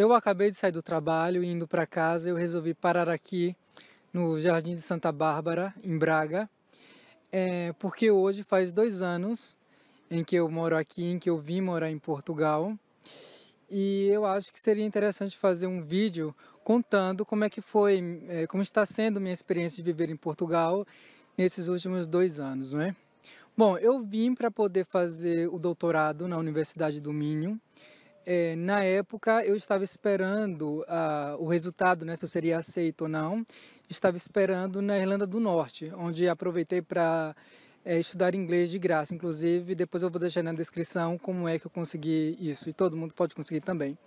Eu acabei de sair do trabalho, indo para casa, eu resolvi parar aqui no Jardim de Santa Bárbara, em Braga, é, porque hoje faz dois anos em que eu moro aqui, em que eu vim morar em Portugal, e eu acho que seria interessante fazer um vídeo contando como é que foi, é, como está sendo minha experiência de viver em Portugal nesses últimos dois anos, não é? Bom, eu vim para poder fazer o doutorado na Universidade do Minho, é, na época, eu estava esperando uh, o resultado, né, se eu seria aceito ou não. Estava esperando na Irlanda do Norte, onde aproveitei para é, estudar inglês de graça. Inclusive, depois eu vou deixar na descrição como é que eu consegui isso. E todo mundo pode conseguir também.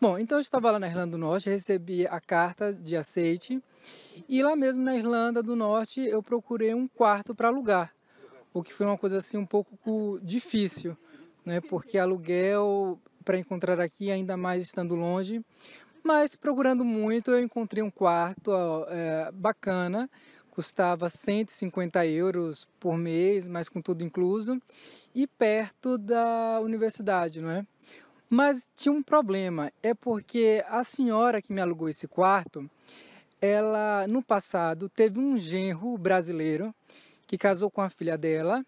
Bom, então eu estava lá na Irlanda do Norte, recebi a carta de aceite. E lá mesmo na Irlanda do Norte, eu procurei um quarto para alugar. O que foi uma coisa assim um pouco difícil, né? Porque aluguel para encontrar aqui, ainda mais estando longe. Mas procurando muito, eu encontrei um quarto é, bacana, custava 150 euros por mês, mas com tudo incluso, e perto da universidade, não é? Mas tinha um problema, é porque a senhora que me alugou esse quarto, ela no passado teve um genro brasileiro que casou com a filha dela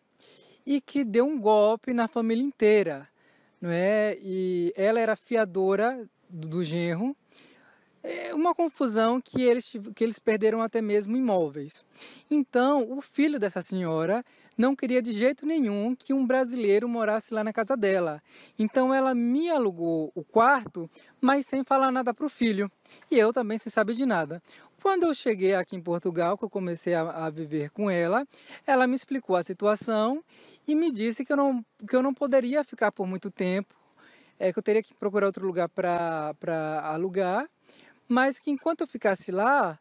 e que deu um golpe na família inteira não é? E ela era fiadora do, do genro. É uma confusão que eles, que eles perderam até mesmo imóveis. Então, o filho dessa senhora não queria de jeito nenhum que um brasileiro morasse lá na casa dela. Então, ela me alugou o quarto, mas sem falar nada para o filho. E eu também sem saber de nada. Quando eu cheguei aqui em Portugal, que eu comecei a, a, viver com ela, ela me explicou a situação e me disse que eu não, que eu não poderia ficar por muito tempo, é, que eu teria que procurar outro lugar para alugar, mas que enquanto eu ficasse lá,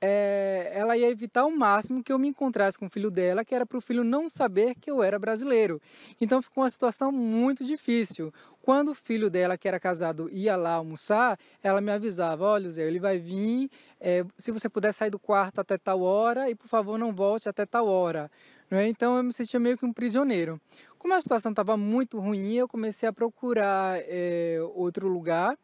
é, ela ia evitar ao máximo que eu me encontrasse com o filho dela, que era para o filho não saber que eu era brasileiro. Então ficou uma situação muito difícil. Quando o filho dela, que era casado, ia lá almoçar, ela me avisava: olha, Zé, ele vai vir, é, se você puder sair do quarto até tal hora e por favor não volte até tal hora. É? Então eu me sentia meio que um prisioneiro. Como a situação estava muito ruim, eu comecei a procurar é, outro lugar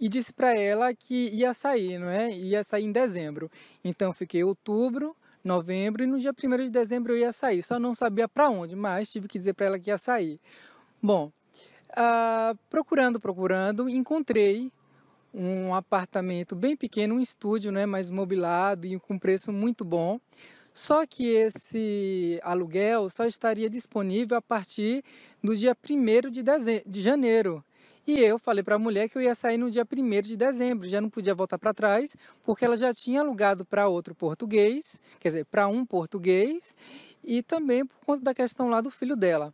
e disse para ela que ia sair, não é? Ia sair em dezembro. Então fiquei outubro, novembro e no dia 1 de dezembro eu ia sair. Só não sabia para onde, mas tive que dizer para ela que ia sair. Bom, ah, procurando, procurando, encontrei um apartamento bem pequeno, um estúdio, né, mas mobilado e com preço muito bom. Só que esse aluguel só estaria disponível a partir do dia 1 de, dezembro, de janeiro. E eu falei para a mulher que eu ia sair no dia 1 de dezembro, já não podia voltar para trás, porque ela já tinha alugado para outro português, quer dizer, para um português, e também por conta da questão lá do filho dela.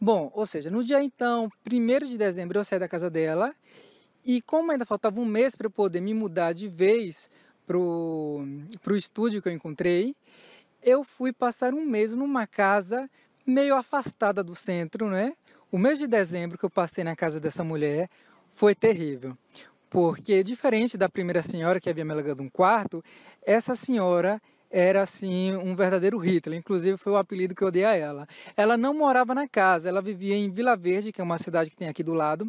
Bom, ou seja, no dia então, 1 de dezembro, eu saí da casa dela e como ainda faltava um mês para eu poder me mudar de vez para o estúdio que eu encontrei, eu fui passar um mês numa casa meio afastada do centro, né? O mês de dezembro que eu passei na casa dessa mulher foi terrível. Porque, diferente da primeira senhora que havia é me alugado um quarto, essa senhora era assim um verdadeiro Hitler, inclusive foi o apelido que eu dei a ela. Ela não morava na casa, ela vivia em Vila Verde, que é uma cidade que tem aqui do lado,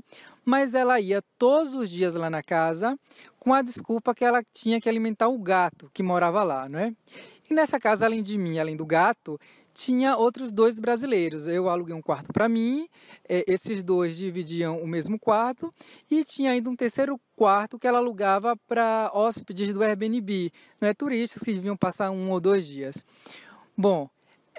mas ela ia todos os dias lá na casa com a desculpa que ela tinha que alimentar o gato que morava lá, não é? E nessa casa, além de mim, além do gato, tinha outros dois brasileiros. Eu aluguei um quarto para mim, é, esses dois dividiam o mesmo quarto, e tinha ainda um terceiro quarto que ela alugava para hóspedes do Airbnb, não é? turistas que vinham passar um ou dois dias. Bom,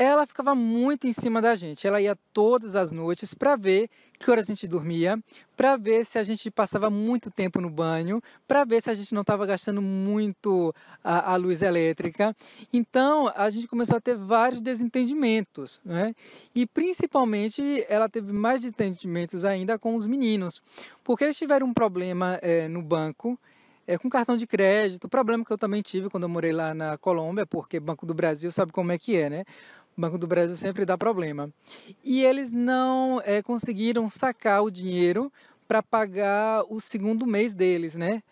ela ficava muito em cima da gente. Ela ia todas as noites para ver que horas a gente dormia, para ver se a gente passava muito tempo no banho, para ver se a gente não estava gastando muito a, a, luz elétrica. Então a gente começou a ter vários desentendimentos, né? E principalmente ela teve mais desentendimentos ainda com os meninos, porque eles tiveram um problema é, no banco. É, com cartão de crédito, problema que eu também tive quando eu morei lá na Colômbia, porque Banco do Brasil sabe como é que é, né? Banco do Brasil sempre dá problema. E eles não é, conseguiram sacar o dinheiro para pagar o segundo mês deles, né?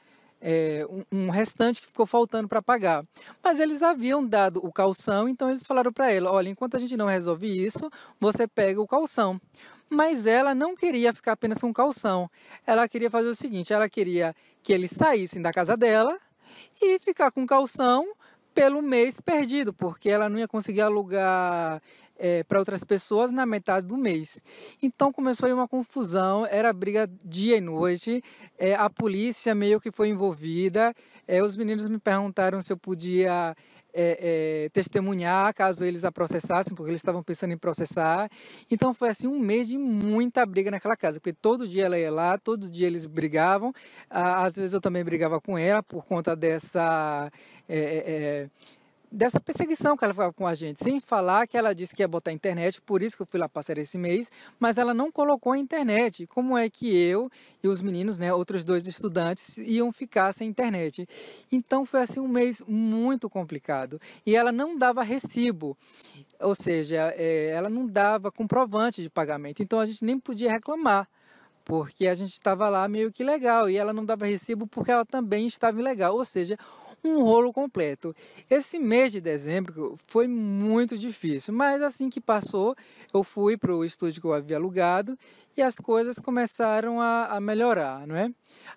É, um, um, restante que ficou faltando para pagar. Mas eles haviam dado o calção, então eles falaram para ela: olha, enquanto a gente não resolve isso, você pega o calção. Mas ela não queria ficar apenas com calção. Ela queria fazer o seguinte: ela queria que eles saíssem da casa dela e ficar com calção pelo mês perdido, porque ela não ia conseguir alugar é, para outras pessoas na metade do mês. Então começou aí uma confusão, era briga dia e noite, é, a polícia meio que foi envolvida, é, os meninos me perguntaram se eu podia é, é, testemunhar caso eles a processassem, porque eles estavam pensando em processar. Então foi assim um mês de muita briga naquela casa, porque todo dia ela ia lá, todo dia eles brigavam. Ah, às vezes eu também brigava com ela por conta dessa é, é, é dessa perseguição que ela ficava com a gente. Sem falar que ela disse que ia botar internet, por isso que eu fui lá passar esse mês, mas ela não colocou a internet. Como é que eu e os meninos, né, outros dois estudantes, iam ficar sem internet? Então foi assim um mês muito complicado. E ela não dava recibo, ou seja, é, ela não dava comprovante de pagamento. Então a gente nem podia reclamar porque a gente estava lá meio que legal e ela não dava recibo porque ela também estava ilegal, ou seja, um rolo completo. Esse mês de dezembro foi muito difícil, mas assim que passou, eu fui para o estúdio que eu havia alugado e as coisas começaram a, a, melhorar, não é?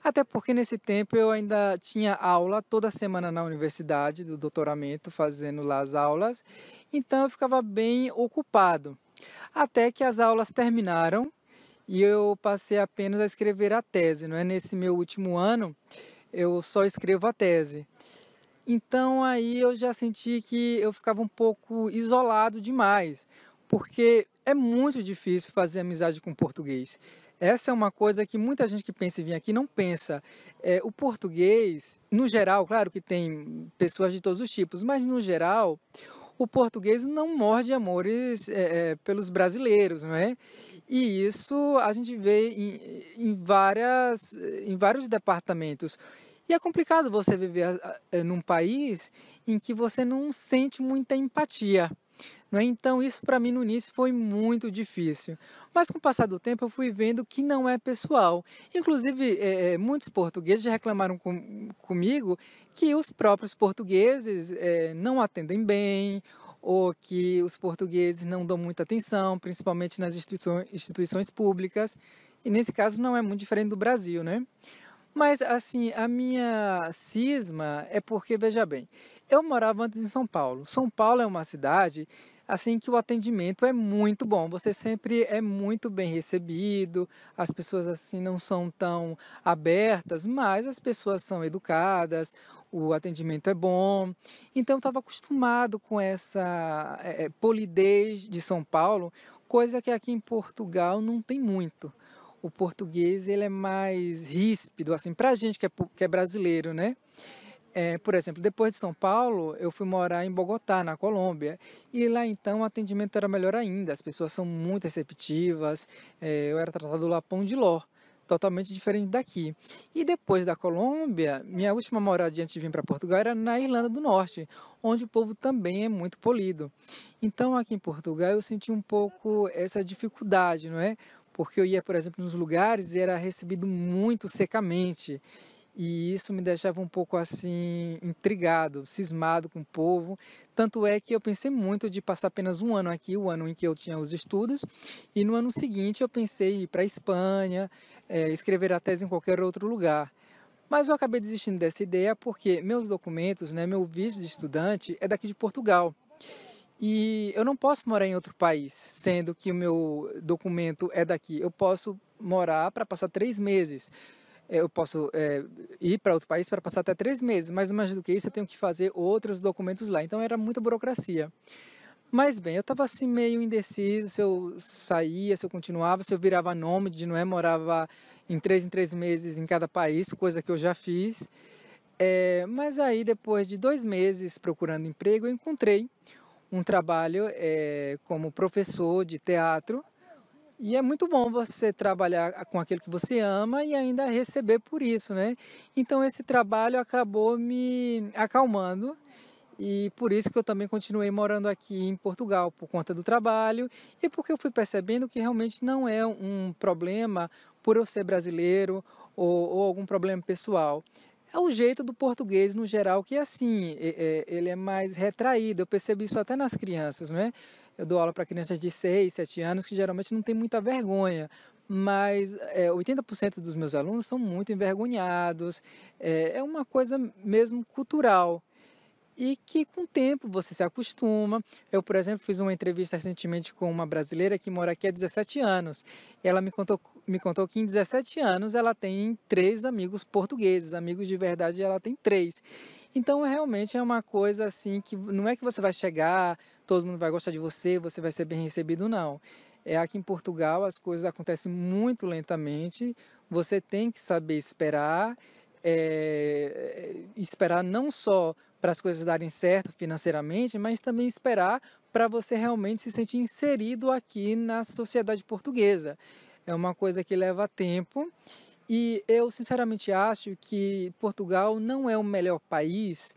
Até porque nesse tempo eu ainda tinha aula toda semana na universidade do doutoramento, fazendo lá as aulas, então eu ficava bem ocupado. Até que as aulas terminaram e eu passei apenas a escrever a tese, não é? Nesse meu último ano, eu só escrevo a tese. Então aí eu já senti que eu ficava um pouco isolado demais, porque é muito difícil fazer amizade com português. Essa é uma coisa que muita gente que pensa em vir aqui não pensa. É, o português, no geral, claro que tem pessoas de todos os tipos, mas no geral, o português não morde amores é, é, pelos brasileiros, não é? E isso a gente vê em, em, várias, em vários departamentos. E é complicado você viver ah, eh, num país em que você não sente muita empatia. Né? Então, isso para mim no início foi muito difícil. Mas com o passar do tempo, eu fui vendo que não é pessoal. Inclusive, é, muitos portugueses já reclamaram com, comigo que os próprios portugueses é, não atendem bem ou que os portugueses não dão muita atenção, principalmente nas instituições, instituições públicas. E nesse caso não é muito diferente do Brasil, né? Mas assim, a minha cisma é porque, veja bem, eu morava antes em São Paulo. São Paulo é uma cidade assim que o atendimento é muito bom. Você sempre é muito bem recebido. As pessoas assim não são tão abertas, mas as pessoas são educadas. O atendimento é bom. Então eu estava acostumado com essa é, polidez de São Paulo, coisa que aqui em Portugal não tem muito o português ele é mais ríspido, assim, para a gente que é, que é brasileiro, né? É, por exemplo, depois de São Paulo, eu fui morar em Bogotá, na Colômbia, e lá então o atendimento era melhor ainda, as pessoas são muito receptivas, é, eu era tratado lá pão de ló, totalmente diferente daqui. E depois da Colômbia, minha última moradia antes de vir para Portugal era na Irlanda do Norte, onde o povo também é muito polido. Então aqui em Portugal eu senti um pouco essa dificuldade, não é? porque eu ia, por exemplo, nos lugares e era recebido muito secamente. E isso me deixava um pouco assim intrigado, cismado com o povo. Tanto é que eu pensei muito de passar apenas um ano aqui, o ano em que eu tinha os estudos, e no ano seguinte eu pensei ir para a Espanha, é, escrever a tese em qualquer outro lugar. Mas eu acabei desistindo dessa ideia porque meus documentos, né, meu visto de estudante é daqui de Portugal. E eu não posso morar em outro país, sendo que o meu documento é daqui. Eu posso morar para passar três meses. É, eu posso é, ir para outro país para passar até três meses, mas mais do que isso, eu tenho que fazer outros documentos lá. Então era muita burocracia. Mas bem, eu estava assim meio indeciso se eu saía, se eu continuava, se eu virava nômade, não é? Morava em três em três meses em cada país, coisa que eu já fiz. É, mas aí, depois de dois meses procurando emprego, eu encontrei um trabalho é, como professor de teatro. E é muito bom você trabalhar com aquilo que você ama e ainda receber por isso, né? Então esse trabalho acabou me acalmando e por isso que eu também continuei morando aqui em Portugal por conta do trabalho e porque eu fui percebendo que realmente não é um problema por eu ser brasileiro ou, ou algum problema pessoal. É o jeito do português no geral que assim, é, é, ele é mais retraído. Eu percebi isso até nas crianças, né? Eu dou aula para crianças de 6, 7 anos que geralmente não tem muita vergonha, mas é, 80% dos meus alunos são muito envergonhados. É, é uma coisa mesmo cultural e que com o tempo você se acostuma. Eu, por exemplo, fiz uma entrevista recentemente com uma brasileira que mora aqui há 17 anos. Ela me contou, me contou que em 17 anos ela tem três amigos portugueses, amigos de verdade ela tem três. Então, realmente é uma coisa assim que não é que você vai chegar, todo mundo vai gostar de você, você vai ser bem recebido, não. É aqui em Portugal as coisas acontecem muito lentamente, você tem que saber esperar, é, esperar não só para as coisas darem certo financeiramente, mas também esperar para você realmente se sentir inserido aqui na sociedade portuguesa. É uma coisa que leva tempo e eu sinceramente acho que Portugal não é o melhor país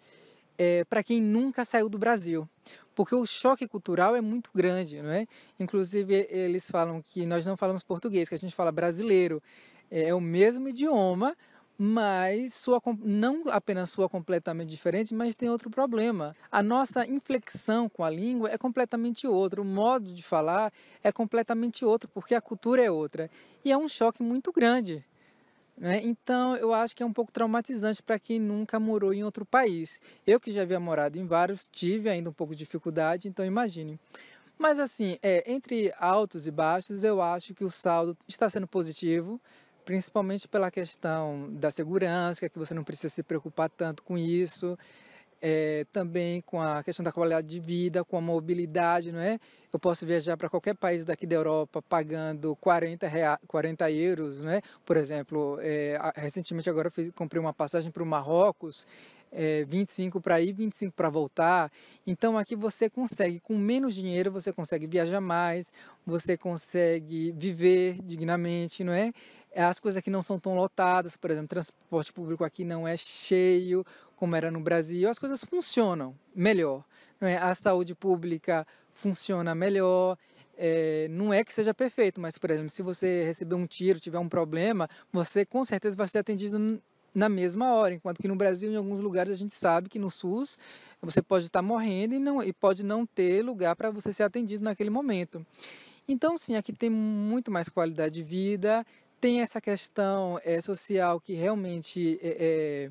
é, para quem nunca saiu do Brasil porque o choque cultural é muito grande, não é? Inclusive eles falam que nós não falamos português, que a gente fala brasileiro, é, é o mesmo idioma, mas sua, não apenas sua completamente diferente, mas tem outro problema. A nossa inflexão com a língua é completamente outra, o modo de falar é completamente outro, porque a cultura é outra. E é um choque muito grande. Né? Então, eu acho que é um pouco traumatizante para quem nunca morou em outro país. Eu, que já havia morado em vários, tive ainda um pouco de dificuldade, então imagine. Mas, assim, é, entre altos e baixos, eu acho que o saldo está sendo positivo principalmente pela questão da segurança, é que você não precisa se preocupar tanto com isso, é, também com a questão da qualidade de vida, com a mobilidade, não é? Eu posso viajar para qualquer país daqui da Europa pagando 40, rea, 40 euros, não é? Por exemplo, é, recentemente agora fiz, comprei uma passagem para o Marrocos é, 25 para ir, 25 para voltar. Então aqui você consegue, com menos dinheiro, você consegue viajar mais, você consegue viver dignamente, não é? As coisas aqui não são tão lotadas, por exemplo, transporte público aqui não é cheio como era no Brasil. As coisas funcionam melhor, não é? A saúde pública funciona melhor. É, não é que seja perfeito, mas, por exemplo, se você receber um tiro, tiver um problema, você com certeza vai ser atendido na mesma hora, enquanto que no Brasil, em alguns lugares, a gente sabe que no SUS você pode estar morrendo e, não, e pode não ter lugar para você ser atendido naquele momento. Então, sim, aqui tem muito mais qualidade de vida, tem essa questão é, social que realmente é,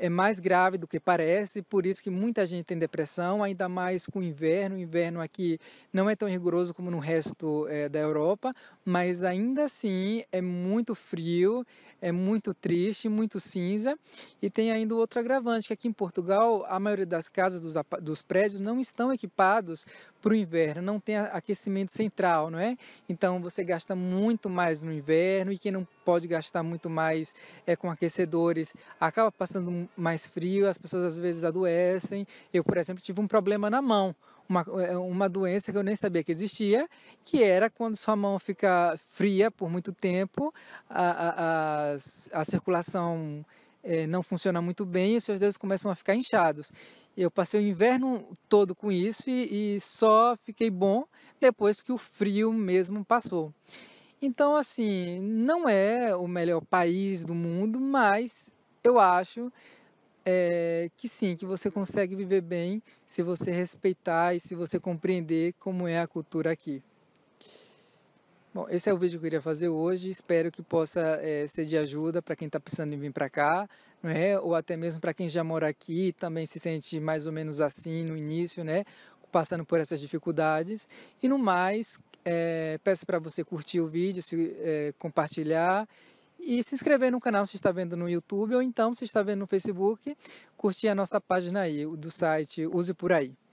é, é, mais grave do que parece, por isso que muita gente tem depressão, ainda mais com o inverno. O inverno aqui não é tão rigoroso como no resto da Europa, mas ainda assim é muito frio, é muito triste, muito cinza. E tem ainda outro agravante, que aqui em Portugal a maioria das casas, dos, dos prédios não estão equipados para o inverno, não tem aquecimento central, não é? Então você gasta muito mais no inverno e quem não pode gastar muito mais é com aquecedores acaba passando mais frio, as pessoas às vezes adoecem. Eu, por exemplo, tive um problema na mão uma, é, uma doença que eu nem sabia que existia, que era quando sua mão fica fria por muito tempo, a, a, a, a circulação é, não funciona muito bem e seus dedos começam a ficar inchados. Eu passei o inverno todo com isso e, e só fiquei bom depois que o frio mesmo passou. Então, assim, não é o melhor país do mundo, mas eu acho é, que sim, que você consegue viver bem se você respeitar e se você compreender como é a cultura aqui. Bom, esse é o vídeo que eu queria fazer hoje. Espero que possa é, ser de ajuda para quem está precisando em vir para cá, né? ou até mesmo para quem já mora aqui e também se sente mais ou menos assim no início, né? passando por essas dificuldades. E no mais, é, peço para você curtir o vídeo, se, compartilhar e se inscrever no canal se está vendo no YouTube ou então se está vendo no Facebook, curtir a nossa página aí do site Use Por Aí.